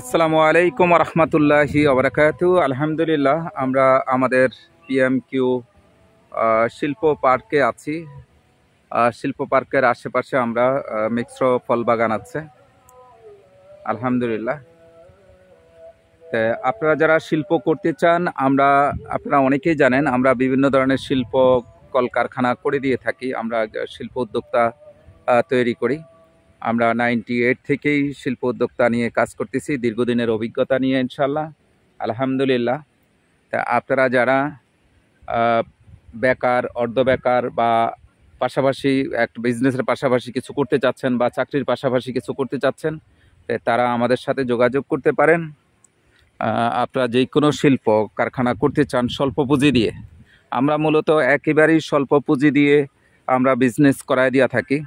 আসসালামু আলাইকুম রহমতুল্লাহি ওবরাকাত আলহামদুলিল্লাহ আমরা আমাদের পিএম কিউ শিল্প পার্কে আছি শিল্প পার্কের আশেপাশে আমরা মিশ্র ফল বাগান আছে আলহামদুলিল্লাহ তো আপনারা যারা শিল্প করতে চান আমরা আপনারা অনেকেই জানেন আমরা বিভিন্ন ধরনের শিল্প কলকারখানা করে দিয়ে থাকি আমরা শিল্প উদ্যোক্তা তৈরি করি আমরা নাইনটি এইট থেকেই শিল্প উদ্যোক্তা নিয়ে কাজ করতেছি দীর্ঘদিনের অভিজ্ঞতা নিয়ে ইনশাল্লাহ আলহামদুলিল্লাহ তা আপনারা যারা বেকার অর্ধ বেকার বা পাশাপাশি একটা বিজনেসের পাশাপাশি কিছু করতে চাচ্ছেন বা চাকরির পাশাপাশি কিছু করতে চাচ্ছেন তারা আমাদের সাথে যোগাযোগ করতে পারেন আপনারা যে কোনো শিল্প কারখানা করতে চান স্বল্প পুঁজি দিয়ে আমরা মূলত একেবারেই স্বল্প পুঁজি দিয়ে আমরা বিজনেস করায় দিয়া থাকি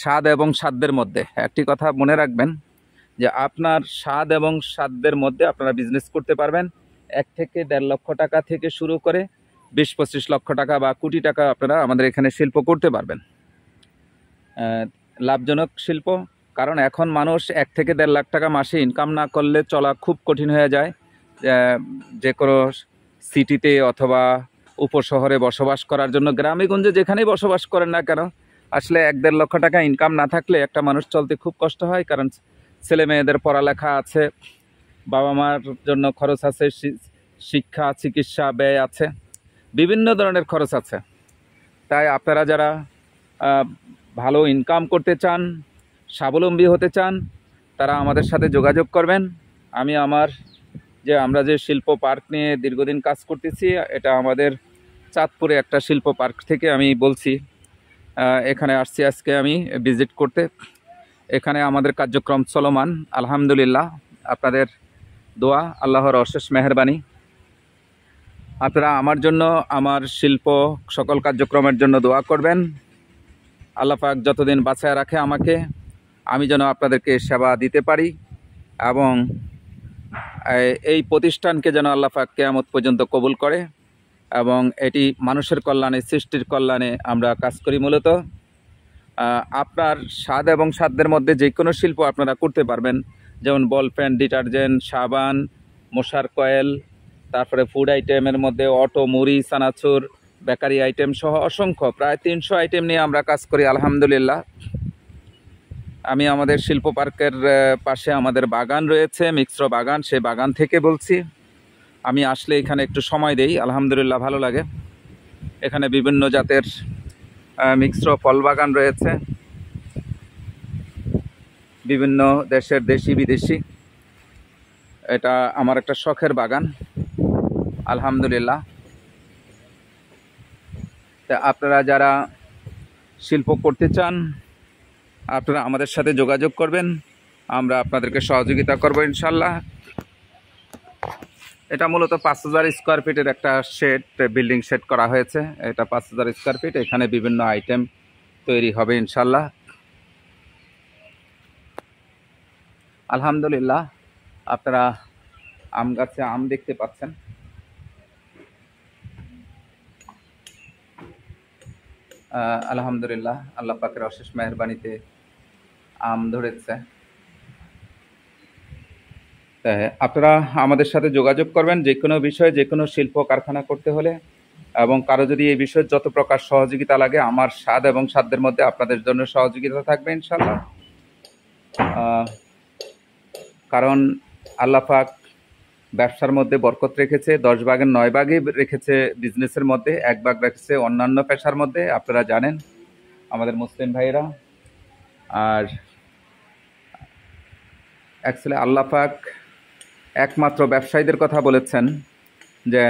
স্বাদ এবং সাধ্যের মধ্যে একটি কথা মনে রাখবেন যে আপনার স্বাদ এবং সাধ্যের মধ্যে আপনারা বিজনেস করতে পারবেন এক থেকে দেড় লক্ষ টাকা থেকে শুরু করে বিশ পঁচিশ লক্ষ টাকা বা কোটি টাকা আপনারা আমাদের এখানে শিল্প করতে পারবেন লাভজনক শিল্প কারণ এখন মানুষ এক থেকে দেড় লাখ টাকা মাসে ইনকাম না করলে চলা খুব কঠিন হয়ে যায় যে কোনো সিটিতে অথবা উপশহরে বসবাস করার জন্য গ্রামেগঞ্জে যেখানেই বসবাস করেন না কেন আসলে এক দেড় লক্ষ টাকা ইনকাম না থাকলে একটা মানুষ চলতে খুব কষ্ট হয় কারণ ছেলে মেয়েদের পড়ালেখা আছে বাবা মার জন্য খরচ আছে শিক্ষা চিকিৎসা ব্যয় আছে বিভিন্ন ধরনের খরচ আছে তাই আপনারা যারা ভালো ইনকাম করতে চান স্বাবলম্বী হতে চান তারা আমাদের সাথে যোগাযোগ করবেন আমি আমার যে আমরা যে শিল্প পার্ক নিয়ে দীর্ঘদিন কাজ করতেছি এটা আমাদের চাঁদপুরে একটা শিল্প পার্ক থেকে আমি বলছি এখানে আসছি আজকে আমি ভিজিট করতে এখানে আমাদের কার্যক্রম চলমান আলহামদুলিল্লাহ আপনাদের দোয়া আল্লাহর অশেষ মেহরবানি আপনারা আমার জন্য আমার শিল্প সকল কার্যক্রমের জন্য দোয়া করবেন আল্লাপাক যতদিন বাছায় রাখে আমাকে আমি যেন আপনাদেরকে সেবা দিতে পারি এবং এই প্রতিষ্ঠানকে যেন আল্লাপাক কেয়ামত পর্যন্ত কবুল করে এবং এটি মানুষের কল্যাণে সৃষ্টির কল্যাণে আমরা কাজ করি মূলত আপনার স্বাদ এবং সাধ্যের মধ্যে যে কোনো শিল্প আপনারা করতে পারবেন যেমন বল পেন ডিটারজেন্ট সাবান মশার কয়েল তারপরে ফুড আইটেমের মধ্যে অটো মুড়ি সানাছুর বেকারি আইটেম সহ অসংখ্য প্রায় তিনশো আইটেম নিয়ে আমরা কাজ করি আলহামদুলিল্লাহ আমি আমাদের শিল্প পার্কের পাশে আমাদের বাগান রয়েছে মিক্সর বাগান সেই বাগান থেকে বলছি আমি আসলে এখানে একটু সময় দেই আলহামদুলিল্লাহ ভালো লাগে এখানে বিভিন্ন জাতের মিক্সড ফল বাগান রয়েছে বিভিন্ন দেশের দেশি বিদেশি এটা আমার একটা শখের বাগান আলহামদুলিল্লাহ তা আপনারা যারা শিল্প করতে চান আপনারা আমাদের সাথে যোগাযোগ করবেন আমরা আপনাদেরকে সহযোগিতা করবো ইনশাল্লাহ এটা মূলত পাঁচ হাজার স্কোয়ার ফিটের একটা শেড বিল্ডিং শেড করা হয়েছে এটা পাঁচ হাজার স্কোয়ার ফিট এখানে বিভিন্ন আইটেম তৈরি হবে ইনশাল্লাহ আলহামদুলিল্লাহ আপনারা আম গাছে আম দেখতে পাচ্ছেন আলহামদুলিল্লাহ আল্লাহ পাকের অশেষ মেহরবানিতে আম ধরেছে আপনারা আমাদের সাথে যোগাযোগ করবেন যে কোনো বিষয়ে যে কোনো শিল্প কারখানা করতে হলে এবং কারো যদি এই বিষয়ে যত প্রকার সহযোগিতা লাগে আমার স্বাদ এবং সাধ্যের মধ্যে আপনাদের জন্য সহযোগিতা থাকবে ইনশাল্লাহ কারণ আল্লাপাক ব্যবসার মধ্যে বরকত রেখেছে দশ ভাগের নয় ভাগই রেখেছে বিজনেসের মধ্যে এক ভাগ রেখেছে অন্যান্য পেশার মধ্যে আপনারা জানেন আমাদের মুসলিম ভাইরা আর অ্যাকচুয়ালি আল্লাপাক একমাত্র ব্যবসায়ীদের কথা বলেছেন যে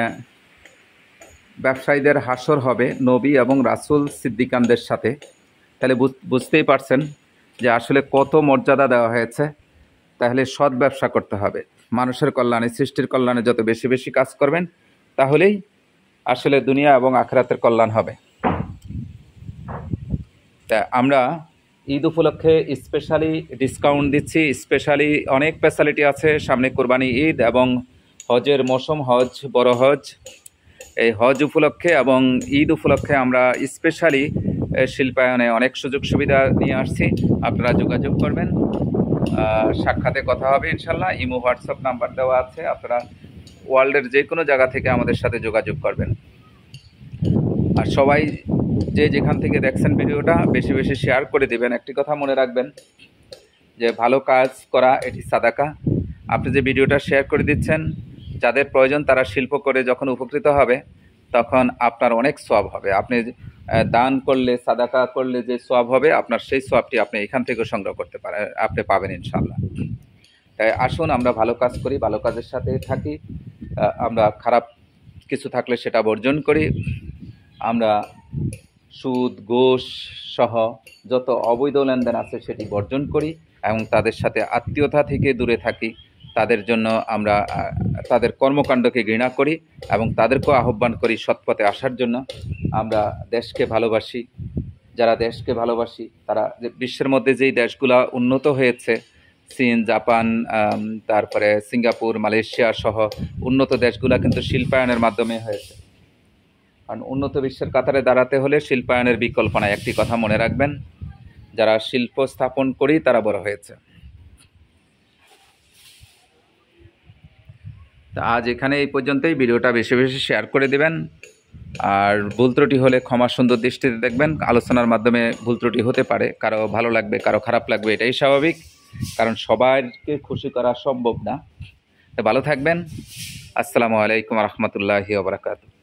ব্যবসায়ীদের হাসর হবে নবী এবং রাসুল সিদ্দিকানদের সাথে তাহলে বুঝতেই পারছেন যে আসলে কত মর্যাদা দেওয়া হয়েছে তাহলে সৎ ব্যবসা করতে হবে মানুষের কল্যাণে সৃষ্টির কল্যাণে যত বেশি বেশি কাজ করবেন তাহলেই আসলে দুনিয়া এবং আখরাতের কল্যাণ হবে তা আমরা ঈদ উপলক্ষে স্পেশালি ডিসকাউন্ট দিচ্ছি স্পেশালি অনেক স্পেশালিটি আছে সামনে কোরবানি ঈদ এবং হজের মৌসুম হজ বড় হজ এই হজ উপলক্ষে এবং ঈদ উপলক্ষে আমরা স্পেশালি শিল্পায়নে অনেক সুযোগ সুবিধা নিয়ে আসছি আপনারা যোগাযোগ করবেন সাক্ষাতে কথা হবে ইনশাল্লাহ ইমো হোয়াটসঅ্যাপ নাম্বার দেওয়া আছে আপনারা ওয়ার্ল্ডের যে কোনো জায়গা থেকে আমাদের সাথে যোগাযোগ করবেন আর সবাই যে যেখান থেকে দেখছেন ভিডিওটা বেশি বেশি শেয়ার করে দেবেন একটি কথা মনে রাখবেন যে ভালো কাজ করা এটি সাদাকা আপনি যে ভিডিওটা শেয়ার করে দিচ্ছেন যাদের প্রয়োজন তারা শিল্প করে যখন উপকৃত হবে তখন আপনার অনেক সব হবে আপনি দান করলে সাদাকা করলে যে সব হবে আপনার সেই সবটি আপনি এখান থেকে সংগ্রহ করতে পারেন আপনি পাবেন ইনশাল্লাহ তাই আসুন আমরা ভালো কাজ করি ভালো কাজের সাথে থাকি আমরা খারাপ কিছু থাকলে সেটা বর্জন করি আমরা সুদ গোষ সহ যত অবৈধ লেনদেন আছে সেটি বর্জন করি এবং তাদের সাথে আত্মীয়তা থেকে দূরে থাকি তাদের জন্য আমরা তাদের কর্মকাণ্ডকে ঘৃণা করি এবং তাদেরকেও আহ্বান করি সৎপথে আসার জন্য আমরা দেশকে ভালোবাসি যারা দেশকে ভালোবাসি তারা বিশ্বের মধ্যে যেই দেশগুলো উন্নত হয়েছে চীন জাপান তারপরে সিঙ্গাপুর মালয়েশিয়া সহ উন্নত দেশগুলো কিন্তু শিল্পায়নের মাধ্যমে হয়েছে কারণ উন্নত বিশ্বের কাতারে দাঁড়াতে হলে শিল্পায়নের বিকল্প নাই একটি কথা মনে রাখবেন যারা শিল্প স্থাপন করেই তারা বড় হয়েছে তা আজ এখানে এই পর্যন্তই ভিডিওটা বেশি বেশি শেয়ার করে দেবেন আর ভুল ত্রুটি হলে ক্ষমা সুন্দর দৃষ্টিতে দেখবেন আলোচনার মাধ্যমে ভুল ত্রুটি হতে পারে কারো ভালো লাগবে কারো খারাপ লাগবে এটাই স্বাভাবিক কারণ সবাইকে খুশি করা সম্ভব না তো ভালো থাকবেন আসসালামু আলাইকুম রহমতুল্লাহি ওবরাকাতু